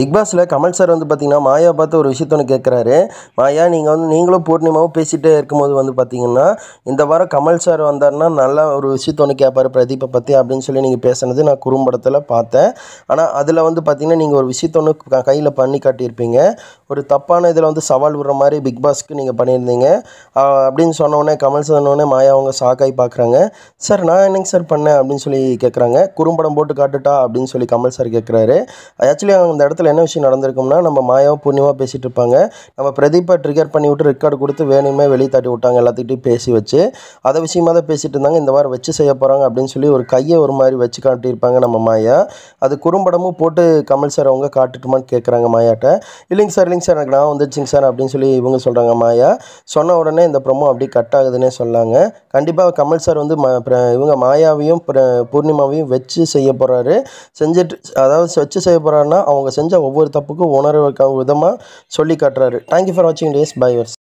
big பாஸில் Kamal sir வந்து பார்த்திங்கன்னா மாயா பார்த்து ஒரு விஷயத்த ஒன்று கேட்குறாரு மாயா நீங்கள் வந்து நீங்களும் பூர்ணிமாவும் பேசிகிட்டே இருக்கும்போது வந்து பார்த்திங்கன்னா இந்த வாரம் கமல் சார் வந்தார்னா நல்லா ஒரு விஷயத்த ஒன்று கேட்பார் பிரதீப்பை பற்றி அப்படின்னு சொல்லி நீங்கள் பேசுனது நான் குறும்படத்தில் பார்த்தேன் ஆனால் அதில் வந்து பார்த்திங்கன்னா நீங்கள் ஒரு விஷயத்த ஒன்று கையில் பண்ணி காட்டியிருப்பீங்க ஒரு தப்பான இதில் வந்து சவால் விடுற மாதிரி பிக் பாஸ்க்கு நீங்கள் பண்ணியிருந்தீங்க அப்படின்னு சொன்னோடனே கமல் சார் சொன்னோடனே மாயா அவங்க சாக்காய் பார்க்குறாங்க சார் நான் என்னங்க சார் பண்ணேன் அப்படின்னு சொல்லி கேட்குறாங்க குறும்படம் போட்டு காட்டுட்டா அப்படின்னு சொல்லி கமல் சார் கேட்குறாரு ஆக்சுவலி இந்த இடத்துல என்ன விஷயம் நடந்திருக்கும்னா நம்ம மாயாவும் புண்ணியமாக பேசிகிட்டு இருப்பாங்க நம்ம பிரதீப்பை ட்ரிகர் பண்ணி விட்டு ரெக்கார்டு கொடுத்து வேணுமே வெளியே தாட்டி விட்டாங்க எல்லாத்துக்கிட்டையும் பேசி வச்சு அதை விஷயமா தான் பேசிகிட்டு இருந்தாங்க இந்த வாரம் வச்சு செய்ய போகிறாங்க அப்படின்னு சொல்லி ஒரு கையை ஒரு மாதிரி வச்சு காட்டியிருப்பாங்க நம்ம மாயா அது குறும்படமும் போட்டு கமல் சார் அவங்க காட்டுட்டுமான்னு கேட்குறாங்க மாயாட்ட இல்லைங்க சார் இல்லைங்க சார் எனக்கு நான் வந்துருச்சுங்க சார் அப்படின்னு சொல்லி இவங்க சொல்கிறாங்க மாயா சொன்ன உடனே இந்த ப்ரொமோ அப்படி கட் ஆகுதுன்னே சொல்லாங்க கண்டிப்பாக கமல் சார் வந்து இவங்க மாயாவையும் பூர்ணிமாவையும் வச்சு செய்ய போகிறாரு செஞ்சுட்டு அதாவது வச்சு செய்ய போகிறாருன்னா அவங்க செஞ்சு செஞ்ச ஒவ்வொரு தப்புக்கும் உணர்வு விதமாக சொல்லி காட்டுறாரு தேங்க்யூ ஃபார் வாட்சிங் டேஸ் பை